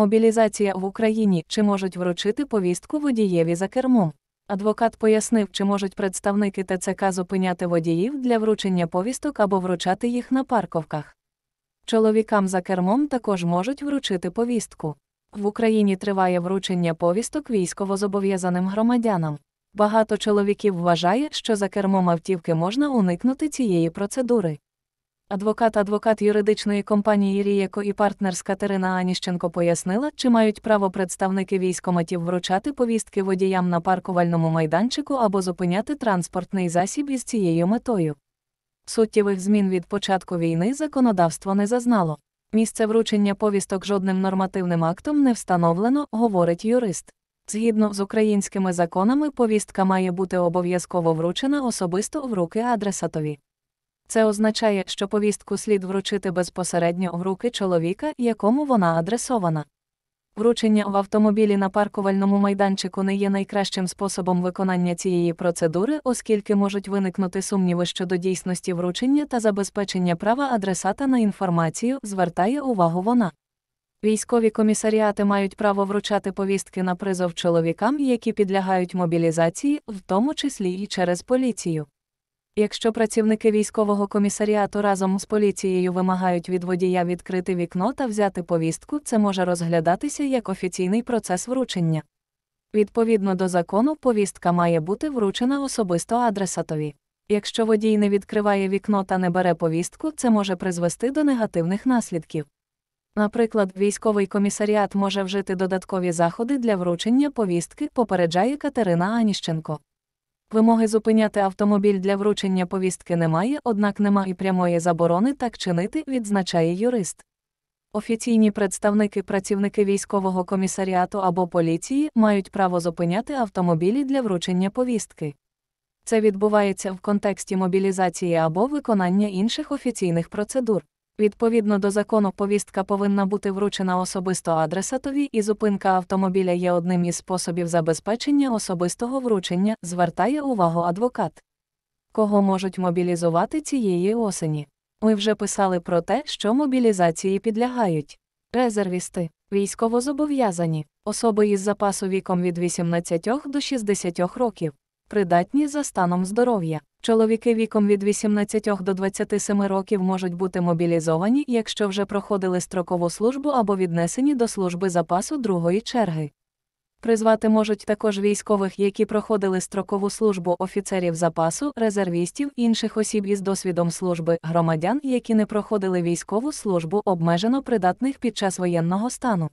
Мобілізація в Україні чи можуть вручити повістку водієві за кермом. Адвокат пояснив, чи можуть представники ТЦК зупиняти водіїв для вручення повісток або вручати їх на парковках. Чоловікам за кермом також можуть вручити повістку. В Україні триває вручення повісток військовозобов'язаним громадянам. Багато чоловіків вважає, що за кермом автівки можна уникнути цієї процедури. Адвокат адвокат юридичної компанії Рієко і партнерс Катерина Аніщенко пояснила, чи мають право представники військоматів вручати повістки водіям на паркувальному майданчику або зупиняти транспортний засіб із цією метою. Суттєвих змін від початку війни законодавство не зазнало. Місце вручення повісток жодним нормативним актом не встановлено, говорить юрист. Згідно з українськими законами, повістка має бути обов'язково вручена особисто в руки адресатові. Це означає, що повістку слід вручити безпосередньо в руки чоловіка, якому вона адресована. Вручення в автомобілі на паркувальному майданчику не є найкращим способом виконання цієї процедури, оскільки можуть виникнути сумніви щодо дійсності вручення та забезпечення права адресата на інформацію, звертає увагу вона. Військові комісаріати мають право вручати повістки на призов чоловікам, які підлягають мобілізації, в тому числі і через поліцію. Якщо працівники військового комісаріату разом з поліцією вимагають від водія відкрити вікно та взяти повістку, це може розглядатися як офіційний процес вручення. Відповідно до закону, повістка має бути вручена особисто адресатові. Якщо водій не відкриває вікно та не бере повістку, це може призвести до негативних наслідків. Наприклад, військовий комісаріат може вжити додаткові заходи для вручення повістки, попереджає Катерина Аніщенко. Вимоги зупиняти автомобіль для вручення повістки немає, однак нема і прямої заборони так чинити, відзначає юрист. Офіційні представники працівники військового комісаріату або поліції мають право зупиняти автомобілі для вручення повістки. Це відбувається в контексті мобілізації або виконання інших офіційних процедур. Відповідно до закону, повістка повинна бути вручена особисто адресатові, і зупинка автомобіля є одним із способів забезпечення особистого вручення, звертає увагу адвокат. Кого можуть мобілізувати цієї осені? Ми вже писали про те, що мобілізації підлягають. Резервісти, військовозобов'язані, особи із запасу віком від 18 до 60 років, придатні за станом здоров'я. Чоловіки віком від 18 до 27 років можуть бути мобілізовані, якщо вже проходили строкову службу або віднесені до служби запасу другої черги. Призвати можуть також військових, які проходили строкову службу офіцерів запасу, резервістів, інших осіб із досвідом служби, громадян, які не проходили військову службу обмежено придатних під час воєнного стану.